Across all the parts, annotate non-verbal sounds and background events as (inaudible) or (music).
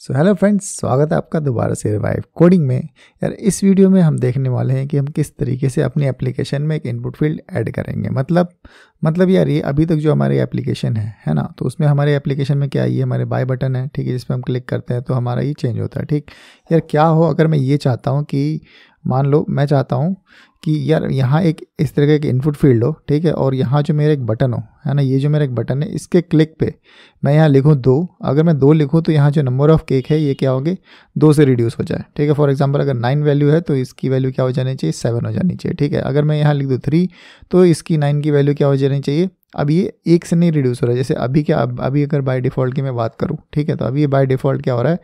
So hello friends स्वागत है आपका दोबारा से रिवाइव कोडिंग में यार इस वीडियो में हम देखने वाले हैं कि हम किस तरीके से अपने एप्लीकेशन में एक इनपुट फील्ड ऐड करेंगे मतलब मतलब यार ये अभी तक जो हमारी एप्लीकेशन है है ना तो उसमें हमारे एप्लीकेशन में क्या ये हमारे बाय बटन है ठीक है जिस पर हम क्लिक करते हैं तो हमारा ये चेंज होता है ठीक यार क्या हो अगर मैं ये चाहता हूँ कि मान लो मैं चाहता हूँ कि यार यहाँ एक इस तरह का एक इनपुट फील्ड हो ठीक है और यहाँ जो मेरा एक बटन हो है ना ये जो मेरा एक बटन है इसके क्लिक पे मैं यहाँ लिखूँ दो अगर मैं दो लिखूँ तो यहाँ जो नंबर ऑफ केक है ये क्या होगी दो से रिड्यूस हो जाए ठीक है फॉर एग्जाम्पल अगर नाइन वैल्यू है तो इसकी वैल्यू क्या हो जानी चाहिए सेवन हो जानी चाहिए ठीक है अगर मैं यहाँ लिख दूँ थ्री तो इसकी नाइन की वैल्यू क्या हो जानी चाहिए अब ये एक से नहीं रिड्यूस हो रहा है जैसे अभी क्या अब अभी अगर बाय डिफ़ॉल्ट की मैं बात करूँ ठीक है तो अभी ये बाय डिफ़ॉल्ट क्या हो रहा है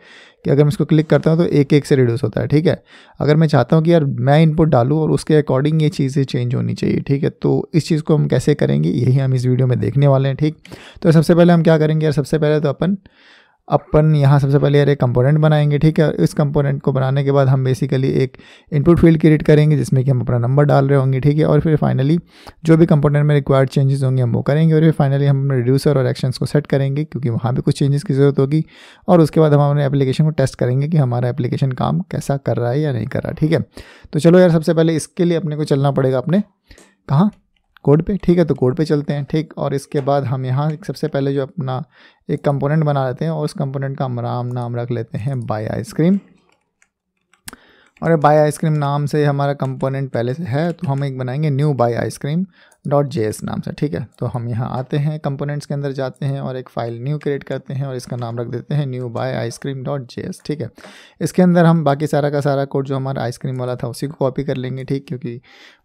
कि अगर मैं इसको क्लिक करता हूँ तो एक एक से रिड्यूस होता है ठीक है अगर मैं चाहता हूँ कि यार मैं इनपुट डालूँ और उसके अकॉर्डिंग ये चीज़ें चेंज होनी चाहिए ठीक है तो इस चीज़ को हम कैसे करेंगे यही हम इस वीडियो में देखने वाले हैं ठीक तो सबसे पहले हम क्या करेंगे यार सबसे पहले तो अपन अपन यहाँ सबसे पहले यार एक कंपोनेंट बनाएंगे ठीक है इस कंपोनेंट को बनाने के बाद हम बेसिकली एक इनपुट फील्ड क्रिएट करेंगे जिसमें कि हम अपना नंबर डाल रहे होंगे ठीक है और फिर फाइनली जो भी कंपोनेंट में रिक्वायर्ड चेंजेस होंगे हम वो करेंगे और फिर फाइनली हम अपने रिड्यूसर और एक्शंस को सेट करेंगे क्योंकि वहाँ भी कुछ चेंजेस की ज़रूरत होगी और उसके बाद हम अपने एप्लीकेशन को टेस्ट करेंगे कि हमारा एप्लीकेशन काम कैसा कर रहा है या नहीं कर रहा ठीक है तो चलो यार सबसे पहले इसके लिए अपने को चलना पड़ेगा अपने कहाँ कोड पे ठीक है तो कोड पे चलते हैं ठीक और इसके बाद हम यहाँ सबसे पहले जो अपना एक कंपोनेंट बना लेते हैं और उस कंपोनेंट का हम राम नाम रख लेते हैं बाय आइसक्रीम और ये बाई आइसक्रीम नाम से हमारा कंपोनेंट पहले से है तो हम एक बनाएंगे new buy ice cream dot J नाम से ठीक है तो हम यहाँ आते हैं कंपोनेंट्स के अंदर जाते हैं और एक फ़ाइल न्यू क्रिएट करते हैं और इसका नाम रख देते हैं new buy ice cream dot J ठीक है इसके अंदर हम बाकी सारा का सारा कोड जो हमारा आइसक्रीम वाला था उसी को कॉपी कर लेंगे ठीक क्योंकि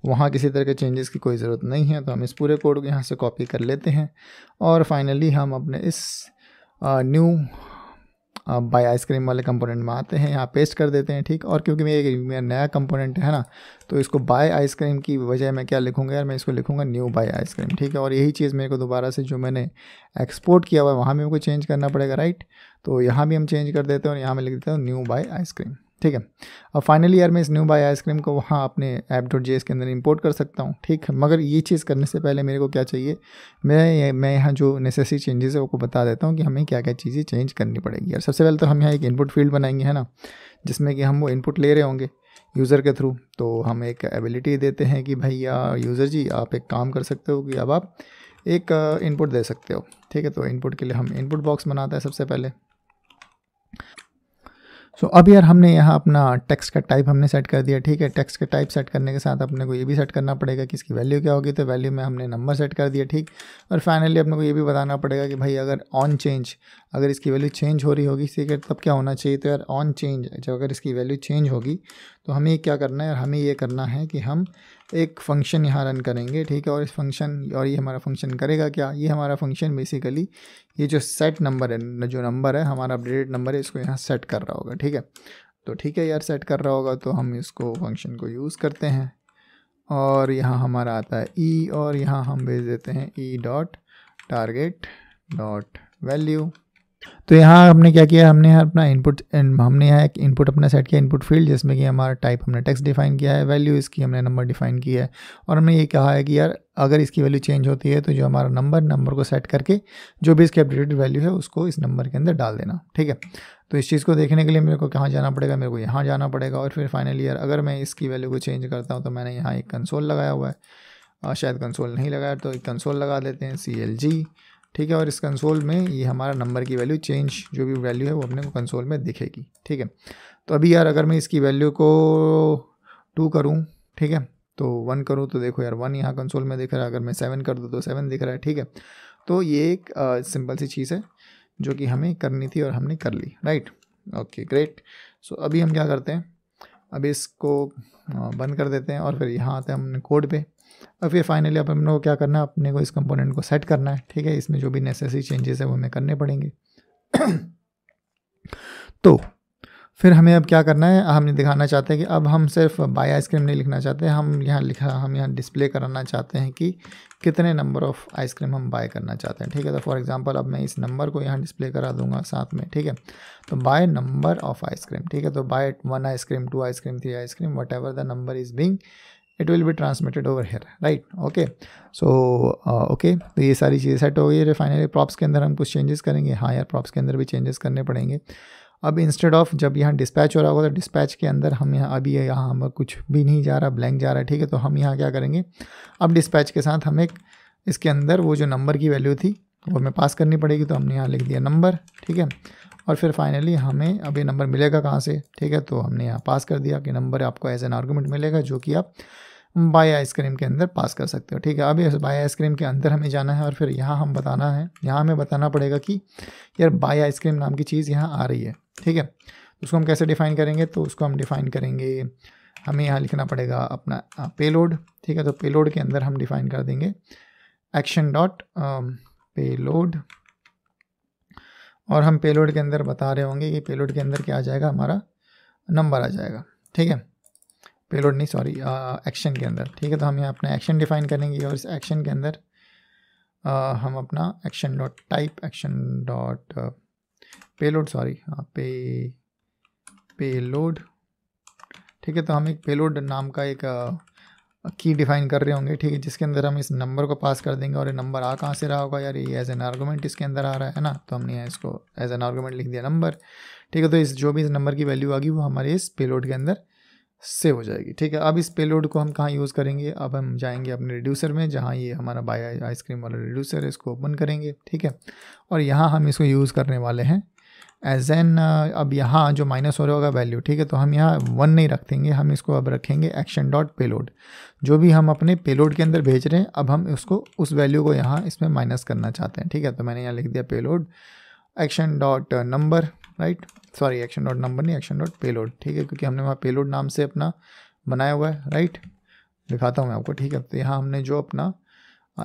वहाँ किसी तरह के चेंजेस की कोई ज़रूरत नहीं है तो हम इस पूरे कोड को यहाँ से कॉपी कर लेते हैं और फाइनली हम अपने इस न्यू uh, बाय आइसक्रीम वाले कंपोनेंट में आते हैं यहाँ पेस्ट कर देते हैं ठीक और क्योंकि मेरे मेरा नया कंपोनेंट है ना तो इसको बाय आइसक्रीम की वजह मैं क्या लिखूँगा यार मैं इसको लिखूँगा न्यू बाय आइसक्रीम ठीक है और यही चीज़ मेरे को दोबारा से जो मैंने एक्सपोर्ट किया हुआ है वहाँ मेरे को चेंज करना पड़ेगा राइट तो यहाँ भी हम चेंज कर देते हैं और यहाँ मैं लिख देता हूँ न्यू बाय आइसक्रीम ठीक है और फाइनली यार मैं इस न्यू बाय आइसक्रीम को वहाँ अपने ऐप डॉट जे के अंदर इंपोर्ट कर सकता हूँ ठीक है मगर ये चीज़ करने से पहले मेरे को क्या चाहिए मैं मैं यहाँ जो नेसेसरी चेंजेस है वो बता देता हूँ कि हमें क्या क्या चीज़ें चेंज करनी पड़ेगी यार सबसे पहले तो हम यहाँ एक इनपुट फील्ड बनाएंगे है ना जिसमें कि हम वो इनपुट ले रहे होंगे यूज़र के थ्रू तो हम एक एबिलिटी देते हैं कि भैया यूज़र जी आप एक काम कर सकते हो कि अब आप एक इनपुट uh, दे सकते हो ठीक है तो इनपुट के लिए हम इनपुट बॉक्स बनाते हैं सबसे पहले सो so, अब यार हमने यहाँ अपना टेक्स्ट का टाइप हमने सेट कर दिया ठीक है टेक्स्ट का टाइप सेट करने के साथ अपने को ये भी सेट करना पड़ेगा कि इसकी वैल्यू क्या होगी तो वैल्यू में हमने नंबर सेट कर दिया ठीक और फाइनली अपने को ये भी बताना पड़ेगा कि भाई अगर ऑन चेंज अगर इसकी वैल्यू चेंज हो रही होगी ठीक है तब क्या होना चाहिए तो यार ऑन चेंज जब अगर इसकी वैल्यू चेंज होगी तो हमें क्या करना है हमें ये करना है कि हम एक फंक्शन यहाँ रन करेंगे ठीक है और इस फंक्शन और ये हमारा फंक्शन करेगा क्या ये हमारा फंक्शन बेसिकली ये जो सेट नंबर है जो नंबर है हमारा अपडेटेड नंबर है इसको यहाँ सेट कर रहा होगा ठीक है तो ठीक है यार सेट कर रहा होगा तो हम इसको फंक्शन को यूज़ करते हैं और यहाँ हमारा आता है ई e, और यहाँ हम भेज देते हैं E dot target dot value तो यहाँ हमने क्या किया हमने यहाँ अपना इनपुट हमने यहाँ एक इनपुट अपना सेट किया इनपुट फील्ड जिसमें कि हमारा टाइप हमने टेक्स्ट डिफाइन किया है वैल्यू इसकी हमने नंबर डिफाइन किया है और हमने ये कहा है कि यार अगर इसकी वैल्यू चेंज होती है तो जो हमारा नंबर नंबर को सेट करके जो भी इसकी अपडेटेड वैल्यू है उसको इस नंबर के अंदर डाल देना ठीक है तो इस चीज़ को देखने के लिए मेरे को कहाँ जाना पड़ेगा मेरे को यहाँ जाना पड़ेगा और फिर फाइनली यार अगर मैं इसकी वैल्यू को चेंज करता हूँ तो मैंने यहाँ एक कंसोल लगाया हुआ है शायद कंसोल नहीं लगाया तो एक कंसोल लगा देते हैं सी एल जी ठीक है और इस कंसोल में ये हमारा नंबर की वैल्यू चेंज जो भी वैल्यू है वो अपने को कंसोल में दिखेगी ठीक है तो अभी यार अगर मैं इसकी वैल्यू को टू करूँ ठीक है तो वन करूँ तो देखो यार वन यहाँ कंसोल में दिख रहा है अगर मैं सेवन कर दूँ तो सेवन दिख रहा है ठीक है तो ये एक सिंपल सी चीज़ है जो कि हमें करनी थी और हमने कर ली राइट ओके ग्रेट सो अभी हम क्या करते हैं अभी इसको बंद कर देते हैं और फिर यहाँ आते हैं हमने कोड पे और फिर फाइनली अब हम लोग क्या करना है अपने को इस कंपोनेंट को सेट करना है ठीक है इसमें जो भी नेसेसरी चेंजेस है वो हमें करने पड़ेंगे (clears throat) तो फिर हमें अब क्या करना है हमें दिखाना चाहते हैं कि अब हम सिर्फ बाई आइसक्रीम नहीं लिखना चाहते हम यहाँ लिखा हम यहाँ डिस्प्ले कराना चाहते हैं कि कितने नंबर ऑफ़ आइसक्रीम हम बाय करना चाहते हैं ठीक है तो फॉर एग्जांपल अब मैं इस नंबर को यहाँ डिस्प्ले करा दूंगा साथ में ठीक है तो बाय नंबर ऑफ़ आइसक्रीम ठीक है तो buy one ice cream two ice cream three ice cream whatever the number is being it will be transmitted over here right okay so uh, okay तो ये सारी चीज़ें सेट हो गई है फाइनली प्रॉप्स के अंदर हम कुछ चेंजेस करेंगे हाँ यार प्रॉप्स के अंदर भी चेंजेस करने पड़ेंगे अब इंस्टेड ऑफ जब यहाँ डिस्पैच हो रहा होगा तो डिस्पैच के अंदर हम यहाँ अभी यहाँ हम कुछ भी नहीं जा रहा ब्लैंक जा रहा है ठीक है तो हम यहाँ क्या करेंगे अब डिस्पैच के साथ हम एक इसके अंदर वो जो नंबर की वैल्यू थी वो हमें पास करनी पड़ेगी तो हमने यहाँ लिख दिया नंबर ठीक है और फिर फाइनली हमें अब ये नंबर मिलेगा कहाँ से ठीक है तो हमने यहाँ पास कर दिया कि नंबर आपको एज एन आर्गूमेंट मिलेगा जो कि आप बाय आइसक्रीम के अंदर पास कर सकते हो ठीक है अभी बाई बाय आइसक्रीम के अंदर हमें जाना है और फिर यहाँ हम बताना है यहाँ हमें बताना पड़ेगा कि यार बाय आइसक्रीम नाम की चीज़ यहाँ आ रही है ठीक है उसको हम कैसे डिफ़ाइन करेंगे तो उसको हम डिफ़ाइन करेंगे हमें यहाँ लिखना पड़ेगा अपना पेलोड ठीक है तो पेलोड के अंदर हम डिफ़ाइन कर देंगे एक्शन डॉट पेलोड और हम पेलोड के अंदर बता रहे होंगे कि पेलोड के अंदर क्या आ जाएगा हमारा नंबर आ जाएगा ठीक है पेलोड नहीं सॉरी एक्शन uh, के अंदर ठीक है तो हम यहाँ अपना एक्शन डिफाइन करेंगे और इस एक्शन के अंदर आ, uh, हम अपना action dot type action dot payload sorry हाँ पे पेलोड ठीक है तो हम एक पेलोड नाम का एक की uh, डिफाइन कर रहे होंगे ठीक है जिसके अंदर हम इस नंबर को पास कर देंगे और ये नंबर आ कहाँ से रहा होगा यार ये एज एन आर्गूमेंट इसके अंदर आ रहा है ना तो हमने इसको एज एन आर्गूमेंट लिख दिया नंबर ठीक है तो इस जो भी इस नंबर की वैल्यू आ गई वो हमारे इस पेलोड के अंदर सेव हो जाएगी ठीक है अब इस पेलोड को हम कहाँ यूज़ करेंगे अब हम जाएंगे अपने रिड्यूसर में जहाँ ये हमारा बाय आइसक्रीम वाला रिड्यूसर है इसको ओपन करेंगे ठीक है और यहाँ हम इसको यूज़ करने वाले हैं एज एन uh, अब यहाँ जो माइनस हो रहा होगा वैल्यू ठीक है तो हम यहाँ वन नहीं रखेंगे हम इसको अब रखेंगे एक्शन डॉट पेलोड जो भी हम अपने पेलोड के अंदर भेज रहे हैं अब हम उसको उस वैल्यू को यहाँ इसमें माइनस करना चाहते हैं ठीक है तो मैंने यहाँ लिख दिया payload action dot number right sorry action dot number नहीं एक्शन डॉट पेलोड ठीक है क्योंकि हमने वहाँ पेलोड नाम से अपना बनाया हुआ है राइट दिखाता हूँ मैं आपको ठीक है तो यहाँ हमने जो अपना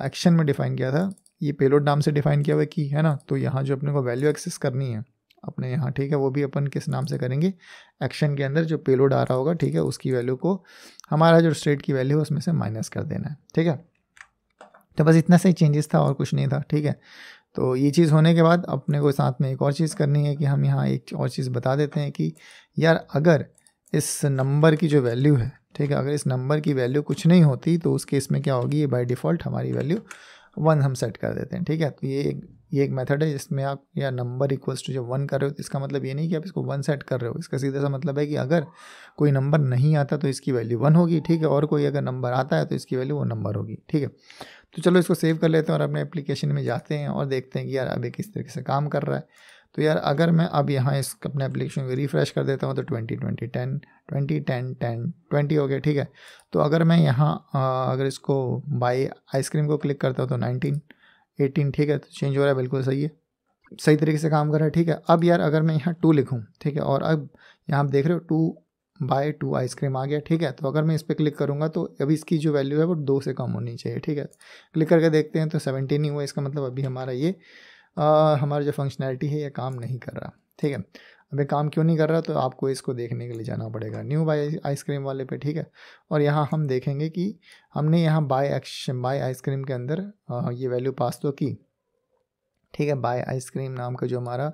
एक्शन में डिफाइन किया था ये पेलोड नाम से डिफाइन किया हुआ की है ना तो यहाँ जो अपने को वैल्यू एक्सेस करनी है अपने यहाँ ठीक है वो भी अपन किस नाम से करेंगे एक्शन के अंदर जो पेलोड आ रहा होगा ठीक है उसकी वैल्यू को हमारा जो स्टेट की वैल्यू है उसमें से माइनस कर देना है ठीक है तो बस इतना सही चेंजेस था और कुछ नहीं था ठीक है तो ये चीज़ होने के बाद अपने को साथ में एक और चीज़ करनी है कि हम यहाँ एक और चीज़ बता देते हैं कि यार अगर इस नंबर की जो वैल्यू है ठीक है अगर इस नंबर की वैल्यू कुछ नहीं होती तो उस केस में क्या होगी ये बाई डिफ़ॉल्ट हमारी वैल्यू वन हम सेट कर देते हैं ठीक है तो ये एक ये एक मेथड है जिसमें आप या नंबर इक्वल्स टू जब वन कर रहे हो तो इसका मतलब ये नहीं कि आप इसको वन सेट कर रहे हो इसका सीधा सा मतलब है कि अगर कोई नंबर नहीं आता तो इसकी वैल्यू वन होगी ठीक है और कोई अगर नंबर आता है तो इसकी वैल्यू वो नंबर होगी ठीक है तो चलो इसको सेव कर लेते हैं और अपने एप्लीकेशन में जाते हैं और देखते हैं कि यार अभी किस तरीके से काम कर रहा है तो यार अगर मैं अब यहाँ इस अपने एप्लीकेशन को रिफ़्रेश कर देता हूँ तो twenty twenty ten twenty ten ten twenty हो गया ठीक है तो अगर मैं यहाँ अगर इसको बाई आइसक्रीम को क्लिक करता हूँ तो नाइनटीन एटीन ठीक है तो चेंज हो रहा है बिल्कुल सही है सही तरीके से काम कर रहा है ठीक है अब यार अगर मैं यहाँ टू लिखूँ ठीक है और अब यहाँ आप देख रहे हो टू बाय टू आइसक्रीम आ गया ठीक है तो अगर मैं इस पर क्लिक करूँगा तो अभी इसकी जो वैल्यू है वो दो से कम होनी चाहिए ठीक है क्लिक करके देखते हैं तो सेवेंटी ही हुआ इसका मतलब अभी हमारा ये आ, हमारा जो फंक्शनैलिटी है ये काम नहीं कर रहा ठीक है अब ये काम क्यों नहीं कर रहा तो आपको इसको देखने के लिए जाना पड़ेगा न्यू बाय आइसक्रीम वाले पे ठीक है और यहाँ हम देखेंगे कि हमने यहाँ बाय एक्शन बाय आइसक्रीम के अंदर आ, ये वैल्यू पास तो की ठीक है बाय आइसक्रीम नाम का जो हमारा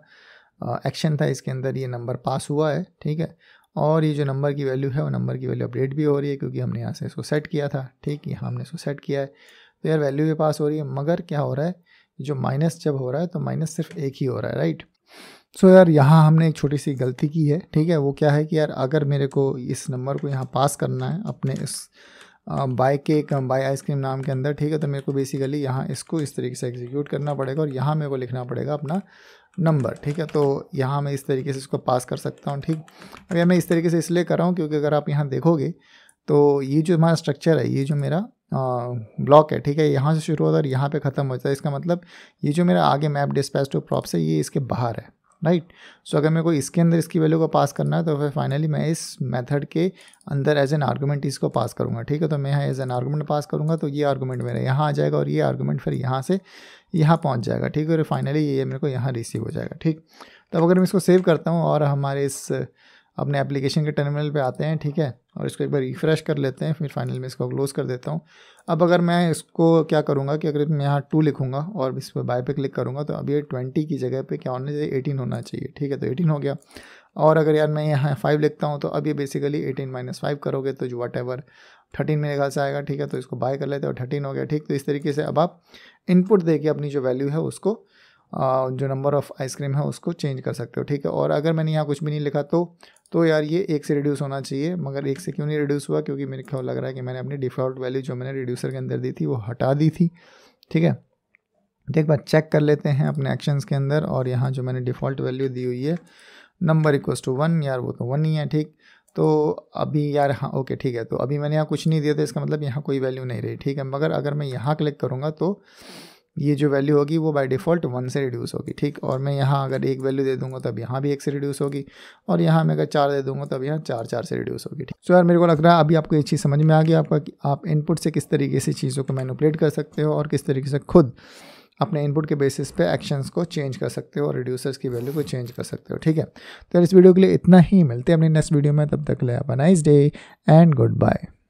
एक्शन था इसके अंदर ये नंबर पास हुआ है ठीक है और ये जो नंबर की वैल्यू है वो नंबर की वैल्यू अपडेट भी हो रही है क्योंकि हमने यहाँ से इसको सेट किया था ठीक यहाँ हमने इसको सेट किया है तो यार वैल्यू भी पास हो रही है मगर क्या हो रहा है जो माइनस जब हो रहा है तो माइनस सिर्फ एक ही हो रहा है राइट सो यार यहाँ हमने एक छोटी सी गलती की है ठीक है वो क्या है कि यार अगर मेरे को इस नंबर को यहाँ पास करना है अपने इस बाय केक बाय आइसक्रीम नाम के अंदर ठीक है तो मेरे को बेसिकली यहाँ इसको इस तरीके से एग्जीक्यूट करना पड़ेगा और यहाँ मेरे को लिखना पड़ेगा अपना नंबर ठीक है तो यहाँ मैं इस तरीके से इसको पास कर सकता हूँ ठीक अब यह मैं इस तरीके से इसलिए कर रहा हूँ क्योंकि अगर आप यहाँ देखोगे तो ये जो हमारा स्ट्रक्चर है ये जो मेरा ब्लॉक है ठीक है यहाँ से शुरू होता है और यहाँ पे ख़त्म होता है इसका मतलब ये जो मेरा आगे मैप डिस्पैच टू प्रॉप्स है ये इसके बाहर है राइट right? सो so, अगर मेरे को इसके अंदर इसकी वैल्यू को पास करना है तो फिर फाइनली मैं इस मेथड के अंदर एज एन आर्गूमेंट इसको पास करूँगा ठीक है तो मैं यहाँ एज एन आर्गूमेंट पास करूँगा तो ये आर्गूमेंट मेरा यहाँ आ जाएगा और ये आर्गूमेंट फिर यहाँ से यहाँ पहुँच जाएगा ठीक है और फाइनली ये मेरे को यहाँ रिसीव हो जाएगा ठीक तब तो अगर मैं इसको सेव करता हूँ और हमारे इस अपने एप्लीकेशन के टर्मिनल पे आते हैं ठीक है और इसको एक बार रिफ्रेश कर लेते हैं फिर फाइनल में इसको क्लोज़ कर देता हूँ अब अगर मैं इसको क्या करूँगा कि अगर मैं यहाँ टू लिखूँगा और इस पर बाय पे क्लिक करूँगा तो अब ये ट्वेंटी की जगह पे क्या होना चाहिए एटीन होना चाहिए ठीक है तो एटीन हो गया और अगर यार मैं यहाँ फाइव लिखता हूँ तो अब ये बेसिकली एटीन माइनस फाइव करोगे तो जो वट एवर थर्टीन मेरे ख्याल से आएगा ठीक है तो इसको बाय कर लेते हैं और थर्टीन हो गया ठीक तो इस तरीके से अब आप इनपुट दे के अपनी जो वैल्यू है उसको जो नंबर ऑफ़ आइसक्रीम है उसको चेंज कर सकते हो ठीक है और अगर मैंने यहाँ कुछ भी नहीं लिखा तो तो यार ये एक से रिड्यूस होना चाहिए मगर एक से क्यों नहीं रिड्यूस हुआ क्योंकि मेरे ख्याल लग रहा है कि मैंने अपनी डिफ़ॉल्ट वैल्यू जो मैंने रिड्यूसर के अंदर दी थी वो हटा दी थी ठीक है तो एक बार चेक कर लेते हैं अपने एक्शंस के अंदर और यहाँ जो मैंने डिफ़ॉल्ट वैल्यू दी हुई है नंबर इक्व टू वन यार वो तो वन ही है ठीक तो अभी यार हाँ ओके ठीक है तो अभी मैंने यहाँ कुछ नहीं दिया था इसका मतलब यहाँ कोई वैल्यू नहीं रही ठीक है मगर अगर मैं यहाँ क्लिक करूँगा तो ये जो वैल्यू होगी वो बाय डिफ़ॉल्ट वन से रिड्यूस होगी ठीक और मैं यहाँ अगर एक वैल्यू दे दूंगा तब यहाँ भी एक से रिड्यूस होगी और यहाँ मैं अगर चार दे दूंगा तब यहाँ चार चार से रिड्यूस होगी ठीक सो so यार मेरे को लग रहा है अभी आपको ये चीज़ समझ में आ गया आपका कि आप इनपुट से किस तरीके से चीज़ों को मैनुपलेट कर सकते हो और किस तरीके से खुद अपने इनपुट के बेसिस पे एक्शंस को चेंज कर सकते हो और रिड्यूसर्स की वैल्यू को चेंज कर सकते हो ठीक है तो इस वीडियो के लिए इतना ही मिलते हैं अपने नेक्स्ट वीडियो में तब तक ले आप nice day and good bye